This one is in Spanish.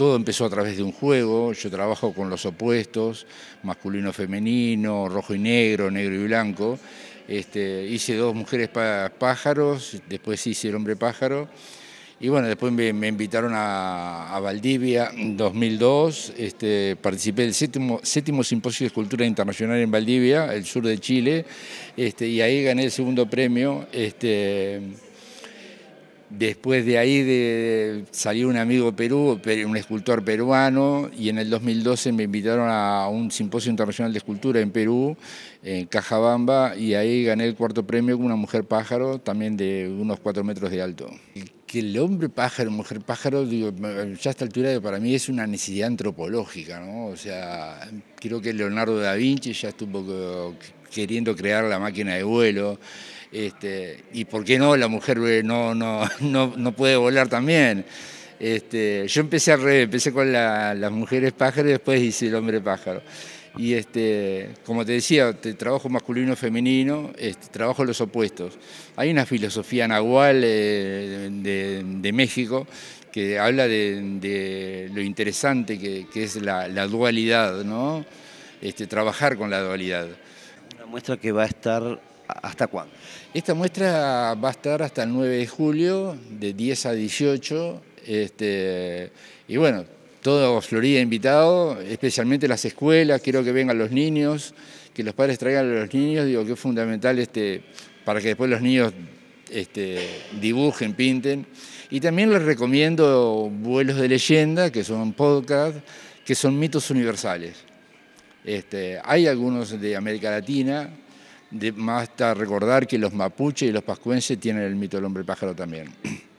Todo empezó a través de un juego, yo trabajo con los opuestos, masculino, femenino, rojo y negro, negro y blanco. Este, hice dos mujeres pájaros, después hice el hombre pájaro. Y bueno, después me, invitaron a, a, Valdivia 2002, este, participé del séptimo, séptimo Simposio de Escultura Internacional en Valdivia, el sur de Chile, este, y ahí gané el segundo premio. Después de ahí de, salió un amigo Perú, un escultor peruano, y en el 2012 me invitaron a un simposio internacional de escultura en Perú, en Cajabamba, y ahí gané el cuarto premio con una mujer pájaro, también de unos 4 metros de alto. Que el hombre pájaro, mujer pájaro, ya a esta altura para mí es una necesidad antropológica, O sea, creo que Leonardo da Vinci ya estuvo eh, queriendo crear la máquina de vuelo. Este, y por qué no, la mujer eh, no, no, no, puede volar también. Este, yo empecé al empecé con las mujeres pájaros y después hice el hombre pájaro. Y este, como te decía, trabajo masculino femenino, este, trabajo los opuestos. Hay una filosofía nahual eh, de, México que habla de, lo interesante que, que es la, dualidad, ¿no? Este, trabajar con la dualidad. Una muestra que va a estar ¿Hasta cuándo? Esta muestra va a estar hasta el 9 de julio, de 10 a 18. Este, y bueno, todo Florida invitado, especialmente las escuelas, quiero que vengan los niños, que los padres traigan a los niños, digo que es fundamental este, para que después los niños este, dibujen, pinten. Y también les recomiendo Vuelos de Leyenda, que son podcasts, que son mitos universales. Este, hay algunos de América Latina, basta recordar que los mapuches y los pascuenses tienen el mito del hombre pájaro también.